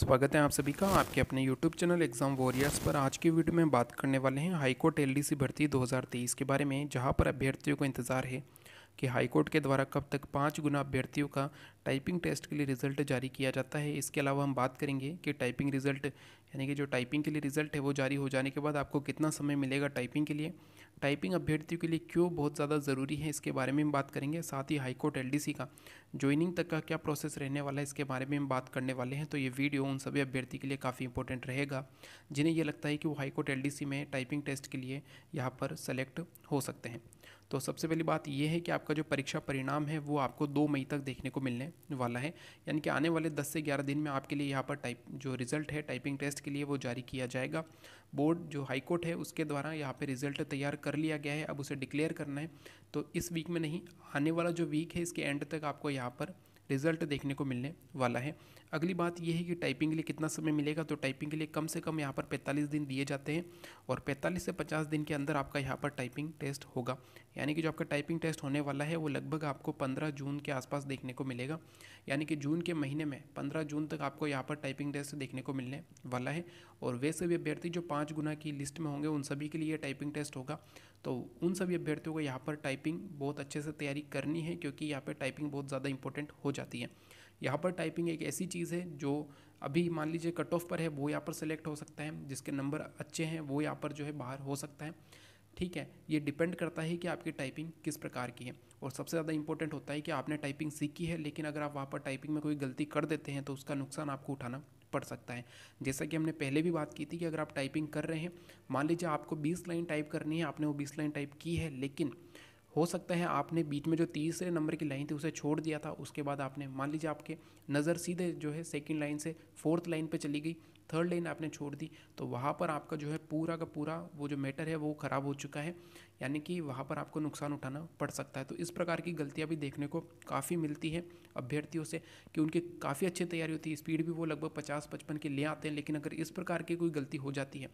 स्वागत है आप सभी का आपके अपने YouTube चैनल एग्जाम वॉरियर्स पर आज की वीडियो में बात करने वाले हैं हाईकोर्ट एल सी भर्ती 2023 के बारे में जहां पर अभ्यर्थियों को इंतजार है कि हाईकोर्ट के द्वारा कब तक पाँच गुना अभ्यर्थियों का टाइपिंग टेस्ट के लिए रिजल्ट जारी किया जाता है इसके अलावा हम बात करेंगे कि टाइपिंग रिजल्ट यानी कि जो टाइपिंग के लिए रिजल्ट है वो जारी हो जाने के बाद आपको कितना समय मिलेगा टाइपिंग के लिए टाइपिंग अभ्यर्थियों के लिए क्यों बहुत ज़्यादा ज़रूरी है इसके बारे में हम बात करेंगे साथ ही हाईकोर्ट एल का ज्वाइनिंग तक का क्या प्रोसेस रहने वाला है इसके बारे में हम बात करने वाले हैं तो ये वीडियो उन सभी अभ्यर्थी के लिए काफ़ी इंपॉर्टेंट रहेगा जिन्हें यह लगता है कि वो हाईकोर्ट एल में टाइपिंग टेस्ट के लिए यहाँ पर सेलेक्ट हो सकते हैं तो सबसे पहली बात यह है कि आपका जो परीक्षा परिणाम है वो आपको दो मई तक देखने को मिलने वाला है यानी कि आने वाले दस से ग्यारह दिन में आपके लिए यहाँ पर टाइप जो रिज़ल्ट है टाइपिंग टेस्ट के लिए वो जारी किया जाएगा बोर्ड जो हाईकोर्ट है उसके द्वारा यहाँ पर रिज़ल्ट तैयार कर लिया गया है अब उसे डिक्लेयर करना है तो इस वीक में नहीं आने वाला जो वीक है इसके एंड तक आपको यहाँ पर रिजल्ट देखने को मिलने वाला है अगली बात यह है कि टाइपिंग के लिए कितना समय मिलेगा तो टाइपिंग के लिए कम से कम यहाँ पर 45 दिन दिए जाते हैं और 45 से 50 दिन के अंदर आपका यहाँ पर टाइपिंग टेस्ट होगा यानी कि जो आपका टाइपिंग टेस्ट होने वाला है वो लगभग आपको 15 जून के आसपास देखने को मिलेगा यानी कि जून के महीने में पंद्रह जून तक आपको यहाँ पर टाइपिंग टेस्ट देखने को मिलने वाला है और वैसे भी अभ्यर्थी जो पाँच गुना की लिस्ट में होंगे उन सभी के लिए टाइपिंग टेस्ट होगा तो उन सभी अभ्यर्थियों को यहाँ पर टाइपिंग बहुत अच्छे से तैयारी करनी है क्योंकि यहाँ पर टाइपिंग बहुत ज़्यादा इंपॉर्टेंट हो जाती है यहाँ पर टाइपिंग एक ऐसी चीज़ है जो अभी मान लीजिए कट ऑफ पर है वो यहाँ पर सिलेक्ट हो सकता है जिसके नंबर अच्छे हैं वो यहाँ पर जो है बाहर हो सकता है ठीक है ये डिपेंड करता है कि आपकी टाइपिंग किस प्रकार की है और सबसे ज़्यादा इंपॉर्टेंट होता है कि आपने टाइपिंग सीखी है लेकिन अगर आप वहाँ पर टाइपिंग में कोई गलती कर देते हैं तो उसका नुकसान आपको उठाना पड़ सकता है जैसा कि हमने पहले भी बात की थी कि अगर आप टाइपिंग कर रहे हैं मान लीजिए आपको बीस लाइन टाइप करनी है आपने वो बीस लाइन टाइप की है लेकिन हो सकता है आपने बीच में जो तीसरे नंबर की लाइन थी उसे छोड़ दिया था उसके बाद आपने मान लीजिए आपके नज़र सीधे जो है सेकंड लाइन से फोर्थ लाइन पे चली गई थर्ड लेन आपने छोड़ दी तो वहाँ पर आपका जो है पूरा का पूरा वो जो मैटर है वो ख़राब हो चुका है यानी कि वहाँ पर आपको नुकसान उठाना पड़ सकता है तो इस प्रकार की गलतियाँ भी देखने को काफ़ी मिलती है अभ्यर्थियों से कि उनकी काफ़ी अच्छी तैयारी होती है स्पीड भी वो लगभग पचास पचपन के ले आते हैं लेकिन अगर इस प्रकार की कोई गलती हो जाती है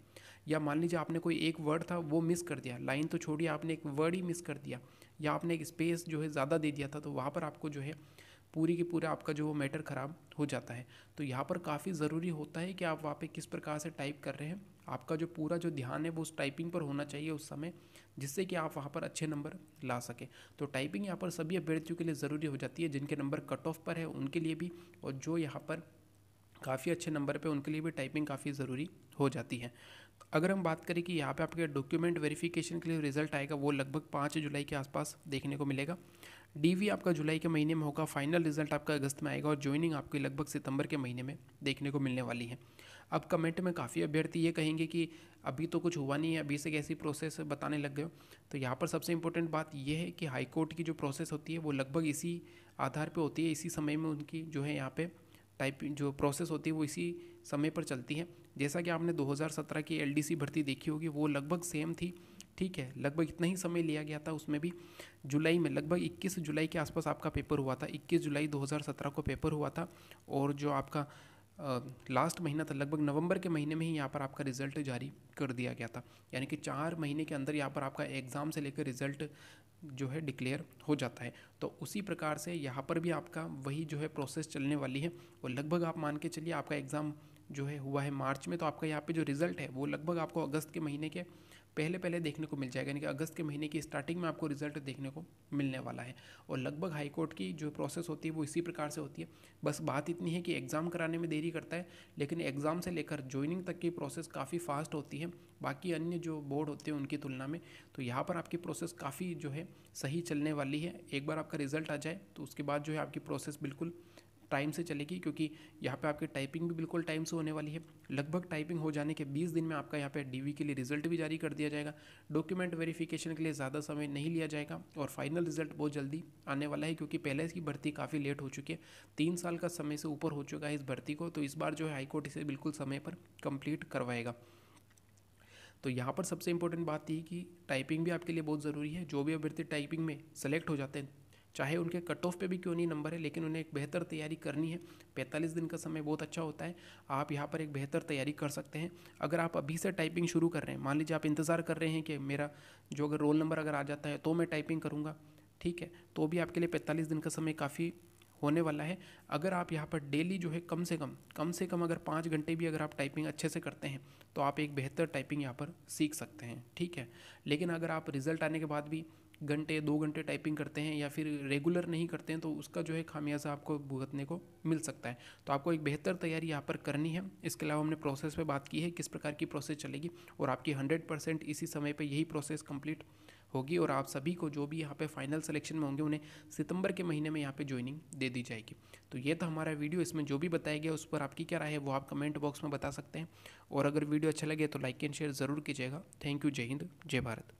या मान लीजिए आपने कोई एक वर्ड था वो मिस कर दिया लाइन तो छोड़िए आपने एक वर्ड ही मिस कर दिया या आपने एक स्पेस जो है ज़्यादा दे दिया था तो वहाँ पर आपको जो है पूरी की पूरा आपका जो वो मैटर ख़राब हो जाता है तो यहाँ पर काफ़ी ज़रूरी होता है कि आप वहाँ पे किस प्रकार से टाइप कर रहे हैं आपका जो पूरा जो ध्यान है वो उस टाइपिंग पर होना चाहिए उस समय जिससे कि आप वहाँ पर अच्छे नंबर ला सकें तो टाइपिंग यहाँ पर सभी अभ्यर्थियों के लिए ज़रूरी हो जाती है जिनके नंबर कट ऑफ पर है उनके लिए भी और जो यहाँ पर काफ़ी अच्छे नंबर पर उनके लिए भी टाइपिंग काफ़ी ज़रूरी हो जाती है अगर हम बात करें कि यहाँ पे आपके डॉक्यूमेंट वेरिफिकेशन के लिए रिजल्ट आएगा वो लगभग पाँच जुलाई के आसपास देखने को मिलेगा डीवी आपका जुलाई के महीने में होगा फाइनल रिजल्ट आपका अगस्त में आएगा और ज्वाइनिंग आपकी लगभग सितंबर के महीने में देखने को मिलने वाली है अब कमेंट में काफ़ी अभ्यर्थी ये कहेंगे कि अभी तो कुछ हुआ नहीं है अभी से कैसी प्रोसेस बताने लग गए हो तो यहाँ पर सबसे इंपॉर्टेंट बात यह है कि हाईकोर्ट की जो प्रोसेस होती है वो लगभग इसी आधार पर होती है इसी समय में उनकी जो है यहाँ पर टाइप जो प्रोसेस होती है वो इसी समय पर चलती है जैसा कि आपने 2017 की एलडीसी भर्ती देखी होगी वो लगभग सेम थी ठीक है लगभग इतना ही समय लिया गया था उसमें भी जुलाई में लगभग 21 जुलाई के आसपास आपका पेपर हुआ था 21 जुलाई 2017 को पेपर हुआ था और जो आपका लास्ट महीना था लगभग नवंबर के महीने में ही यहाँ पर आपका रिजल्ट जारी कर दिया गया था यानी कि चार महीने के अंदर यहाँ पर आपका एग्ज़ाम से लेकर रिजल्ट जो है डिक्लेयर हो जाता है तो उसी प्रकार से यहाँ पर भी आपका वही जो है प्रोसेस चलने वाली है और लगभग आप मान के चलिए आपका एग्ज़ाम जो है हुआ है मार्च में तो आपका यहाँ पे जो रिज़ल्ट है वो लगभग आपको अगस्त के महीने के पहले पहले देखने को मिल जाएगा यानी कि अगस्त के महीने की स्टार्टिंग में आपको रिजल्ट देखने को मिलने वाला है और लगभग हाईकोर्ट की जो प्रोसेस होती है वो इसी प्रकार से होती है बस बात इतनी है कि एग्ज़ाम कराने में देरी करता है लेकिन एग्ज़ाम से लेकर ज्वाइनिंग तक की प्रोसेस काफ़ी फास्ट होती है बाकी अन्य जो बोर्ड होते हैं उनकी तुलना में तो यहाँ पर आपकी प्रोसेस काफ़ी जो है सही चलने वाली है एक बार आपका रिजल्ट आ जाए तो उसके बाद जो है आपकी प्रोसेस बिल्कुल टाइम से चलेगी क्योंकि यहाँ पे आपकी टाइपिंग भी बिल्कुल टाइम से होने वाली है लगभग टाइपिंग हो जाने के 20 दिन में आपका यहाँ पे डीवी के लिए रिजल्ट भी जारी कर दिया जाएगा डॉक्यूमेंट वेरिफिकेशन के लिए ज़्यादा समय नहीं लिया जाएगा और फाइनल रिजल्ट बहुत जल्दी आने वाला है क्योंकि पहले इसकी भर्ती काफ़ी लेट हो चुकी है तीन साल का समय से ऊपर हो चुका है इस भर्ती को तो इस बार जो है हाईकोर्ट इसे बिल्कुल समय पर कंप्लीट करवाएगा तो यहाँ पर सबसे इम्पोर्टेंट बात थी कि टाइपिंग भी आपके लिए बहुत ज़रूरी है जो भी अभ्यर्थी टाइपिंग में सेलेक्ट हो जाते हैं चाहे उनके कट ऑफ पे भी क्यों नहीं नंबर है लेकिन उन्हें एक बेहतर तैयारी करनी है पैंतालीस दिन का समय बहुत अच्छा होता है आप यहाँ पर एक बेहतर तैयारी कर सकते हैं अगर आप अभी से टाइपिंग शुरू कर रहे हैं मान लीजिए आप इंतज़ार कर रहे हैं कि मेरा जो अगर रोल नंबर अगर आ जाता है तो मैं टाइपिंग करूँगा ठीक है तो भी आपके लिए पैंतालीस दिन का समय काफ़ी होने वाला है अगर आप यहाँ पर डेली जो है कम से कम कम से कम अगर पाँच घंटे भी अगर आप टाइपिंग अच्छे से करते हैं तो आप एक बेहतर टाइपिंग यहाँ पर सीख सकते हैं ठीक है लेकिन अगर आप रिज़ल्ट आने के बाद भी घंटे दो घंटे टाइपिंग करते हैं या फिर रेगुलर नहीं करते हैं तो उसका जो है खामियाजा आपको भुगतने को मिल सकता है तो आपको एक बेहतर तैयारी यहाँ पर करनी है इसके अलावा हमने प्रोसेस पे बात की है किस प्रकार की प्रोसेस चलेगी और आपकी हंड्रेड परसेंट इसी समय पर यही प्रोसेस कंप्लीट होगी और आप सभी को जो भी यहाँ पे फाइनल सिलेक्शन में होंगे उन्हें सितंबर के महीने में यहाँ पे ज्वाइनिंग दे दी जाएगी तो ये था हमारा वीडियो इसमें जो भी बताया गया उस पर आपकी क्या राय है वो आप कमेंट बॉक्स में बता सकते हैं और अगर वीडियो अच्छा लगे तो लाइक एंड शेयर ज़रूर कीजिएगा थैंक यू जय हिंद जय भारत